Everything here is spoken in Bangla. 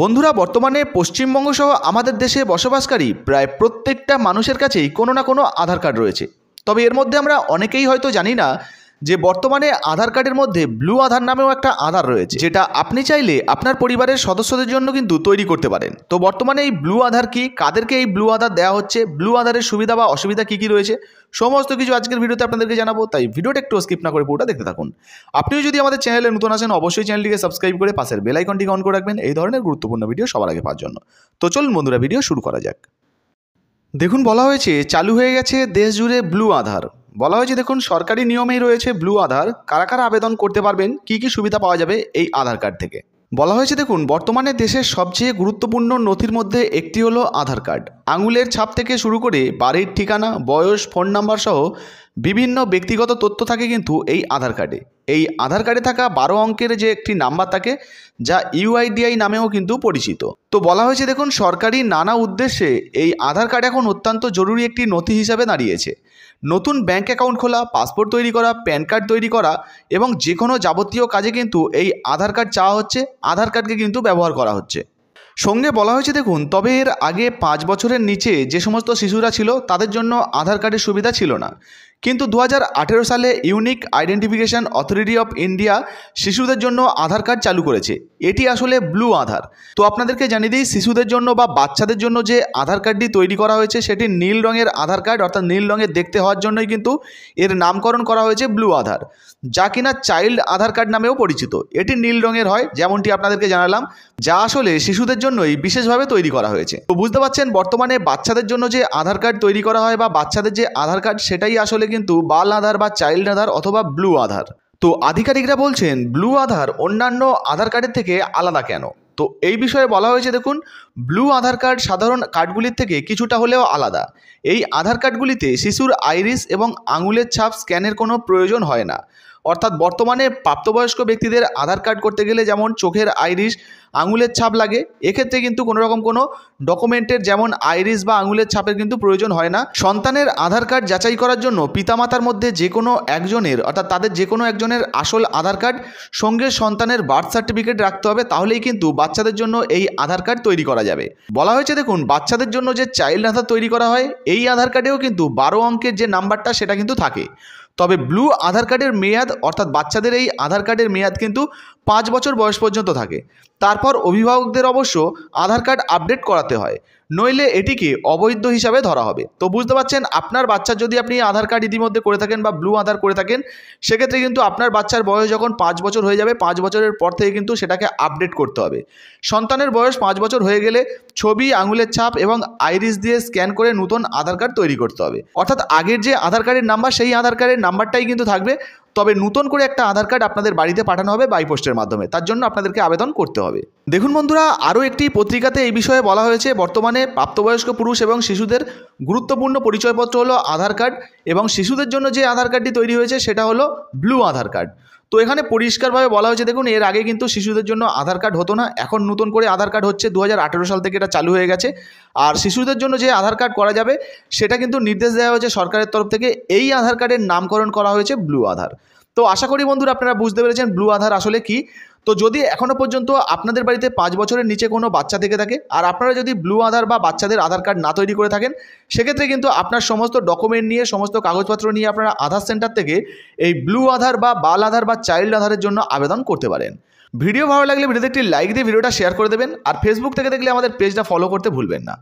বন্ধুরা বর্তমানে পশ্চিমবঙ্গ সহ আমাদের দেশে বসবাসকারী প্রায় প্রত্যেকটা মানুষের কাছেই কোনো না কোনো আধার কার্ড রয়েছে তবে এর মধ্যে আমরা অনেকেই হয়তো জানি না যে বর্তমানে আধার কার্ডের মধ্যে ব্লু আধার নামেও একটা আধার রয়েছে যেটা আপনি চাইলে আপনার পরিবারের সদস্যদের জন্য কিন্তু তৈরি করতে পারেন তো বর্তমানে এই ব্লু আধার কি কাদেরকে এই ব্লু আধার দেওয়া হচ্ছে ব্লু আধারের সুবিধা বা অসুবিধা কী কী রয়েছে সমস্ত কিছু আজকের ভিডিওতে আপনাদেরকে জানাবো তাই ভিডিওটা একটু স্কিপ না করে পুরোটা দেখতে থাকুন আপনিও যদি আমাদের চ্যানেলে নতুন আসেন অবশ্যই চ্যানেলটিকে সাবস্ক্রাইব করে পাশের বেলাইকনটিকে অন করে রাখবেন এই ধরনের গুরুত্বপূর্ণ ভিডিও সবার আগে পাওয়ার জন্য তো চলুন বন্ধুরা ভিডিও শুরু করা যাক দেখুন বলা হয়েছে চালু হয়ে গেছে দেশ জুড়ে ব্লু আধার বলা হয়েছে দেখুন সরকারি নিয়মেই রয়েছে ব্লু আধার কারা কারা আবেদন করতে পারবেন কি কি সুবিধা পাওয়া যাবে এই আধার কার্ড থেকে বলা হয়েছে দেখুন বর্তমানে দেশের সবচেয়ে গুরুত্বপূর্ণ নথির মধ্যে একটি হলো আধার কার্ড আঙুলের ছাপ থেকে শুরু করে বাড়ির ঠিকানা বয়স ফোন নাম্বার সহ বিভিন্ন ব্যক্তিগত তথ্য থাকে কিন্তু এই আধার কার্ডে এই আধার কার্ডে থাকা বারো অঙ্কের যে একটি নাম্বার থাকে যা ইউআইডিআই নামেও কিন্তু পরিচিত তো বলা হয়েছে দেখুন সরকারি নানা উদ্দেশ্যে এই আধার কার্ড এখন অত্যন্ত জরুরি একটি নথি হিসাবে দাঁড়িয়েছে নতুন ব্যাঙ্ক অ্যাকাউন্ট খোলা পাসপোর্ট তৈরি করা প্যান কার্ড তৈরি করা এবং যে কোনো যাবতীয় কাজে কিন্তু এই আধার কার্ড চাওয়া হচ্ছে আধার কার্ডকে কিন্তু ব্যবহার করা হচ্ছে সঙ্গে বলা হয়েছে দেখুন তবে এর আগে পাঁচ বছরের নিচে যে সমস্ত শিশুরা ছিল তাদের জন্য আধার কার্ডের সুবিধা ছিল না কিন্তু দু সালে unique identification authority of India শিশুদের জন্য আধার কার্ড চালু করেছে এটি আসলে ব্লু আধার তো আপনাদেরকে জানিয়ে দিই শিশুদের জন্য বা বাচ্চাদের জন্য যে আধার কার্ডটি তৈরি করা হয়েছে সেটি নীল রঙের আধার কার্ড অর্থাৎ নীল রঙের দেখতে হওয়ার জন্যই কিন্তু এর নামকরণ করা হয়েছে ব্লু আধার যা কিনা চাইল্ড আধার কার্ড নামেও পরিচিত এটি নীল রঙের হয় যেমনটি আপনাদেরকে জানালাম যা আসলে শিশুদের জন্যই বিশেষভাবে তৈরি করা হয়েছে তো বুঝতে পারছেন বর্তমানে বাচ্চাদের জন্য যে আধার কার্ড তৈরি করা হয় বা বাচ্চাদের যে আধার কার্ড সেটাই আসলে কিন্তু বাল আধার বা চাইল্ড আধার অথবা ব্লু আধার তো আধিকারিকরা বলছেন ব্লু আধার অন্যান্য আধার কার্ডের থেকে আলাদা কেন তো এই বিষয়ে বলা হয়েছে দেখুন ব্লু আধার কার্ড সাধারণ কার্ডগুলির থেকে কিছুটা হলেও আলাদা এই আধার কার্ডগুলিতে শিশুর আইরিস এবং আঙুলের ছাপ স্ক্যানের কোনো প্রয়োজন হয় না অর্থাৎ বর্তমানে প্রাপ্তবয়স্ক ব্যক্তিদের আধার কার্ড করতে গেলে যেমন চোখের আইরিশ আঙুলের ছাপ লাগে এক্ষেত্রে কিন্তু কোনো রকম কোনো ডকুমেন্টের যেমন আইরিস বা আঙুলের ছাপের কিন্তু প্রয়োজন হয় না সন্তানের আধার কার্ড যাচাই করার জন্য পিতামাতার মধ্যে যে কোনো একজনের অর্থাৎ তাদের যে কোনো একজনের আসল আধার কার্ড সঙ্গে সন্তানের বার্থ সার্টিফিকেট রাখতে হবে তাহলেই কিন্তু বাচ্চাদের জন্য এই আধার কার্ড তৈরি করা যাবে বলা হয়েছে দেখুন বাচ্চাদের জন্য যে চাইল্ড আধার তৈরি করা হয় এই আধার কার্ডেও কিন্তু বারো অঙ্কের যে নাম্বারটা সেটা কিন্তু থাকে তবে ব্লু আধার কার্ডের মেয়াদ অর্থাৎ বাচ্চাদের এই আধার কার্ডের মেয়াদ কিন্তু পাঁচ বছর বয়স পর্যন্ত থাকে তারপর অভিভাবকদের অবশ্য আধার কার্ড আপডেট করাতে হয় নইলে এটিকে অবৈধ হিসাবে ধরা হবে তো বুঝতে পারছেন আপনার বাচ্চা যদি আপনি আধার কার্ড ইতিমধ্যে করে থাকেন বা ব্লু আধার করে থাকেন সেক্ষেত্রে কিন্তু আপনার বাচ্চার বয়স যখন পাঁচ বছর হয়ে যাবে পাঁচ বছরের পর থেকে কিন্তু সেটাকে আপডেট করতে হবে সন্তানের বয়স পাঁচ বছর হয়ে গেলে ছবি আঙুলের ছাপ এবং আইরিস দিয়ে স্ক্যান করে নতুন আধার কার্ড তৈরি করতে হবে অর্থাৎ আগের যে আধার কার্ডের নাম্বার সেই আধার কার্ডের নাম্বারটাই কিন্তু থাকবে তবে নতুন করে একটা আধার কার্ড আপনাদের বাড়িতে পাঠানো হবে বাইপোস্টের মাধ্যমে তার জন্য আপনাদেরকে আবেদন করতে হবে দেখুন বন্ধুরা আরও একটি পত্রিকাতে এই বিষয়ে বলা হয়েছে বর্তমানে প্রাপ্তবয়স্ক পুরুষ এবং শিশুদের গুরুত্বপূর্ণ পরিচয়পত্র হলো আধার কার্ড এবং শিশুদের জন্য যে আধার কার্ডটি তৈরি হয়েছে সেটা হলো ব্লু আধার কার্ড তো এখানে পরিষ্কারভাবে বলা হয়েছে দেখুন এর আগে কিন্তু শিশুদের জন্য আধার কার্ড হতো না এখন নতুন করে আধার কার্ড হচ্ছে দু সাল থেকে এটা চালু হয়ে গেছে আর শিশুদের জন্য যে আধার কার্ড করা যাবে সেটা কিন্তু নির্দেশ দেওয়া হয়েছে সরকারের তরফ থেকে এই আধার কার্ডের নামকরণ করা হয়েছে ব্লু আধার তো আশা করি বন্ধুরা আপনারা বুঝতে পেরেছেন ব্লু আধার আসলে কি তো যদি এখনও পর্যন্ত আপনাদের বাড়িতে পাঁচ বছরের নিচে কোনো বাচ্চা থেকে থাকে আর আপনারা যদি ব্লু আধার বা বাচ্চাদের আধার কার্ড না তৈরি করে থাকেন সেক্ষেত্রে কিন্তু আপনার সমস্ত ডকুমেন্ট নিয়ে সমস্ত কাগজপত্র নিয়ে আপনারা আধার সেন্টার থেকে এই ব্লু আধার বা বাল আধার বা চাইল্ড আধারের জন্য আবেদন করতে পারেন ভিডিও ভালো লাগলে ভিডিওতে একটি লাইক দিয়ে ভিডিওটা শেয়ার করে দেবেন আর ফেসবুক থেকে দেখলে আমাদের পেজটা ফলো করতে ভুলবেন না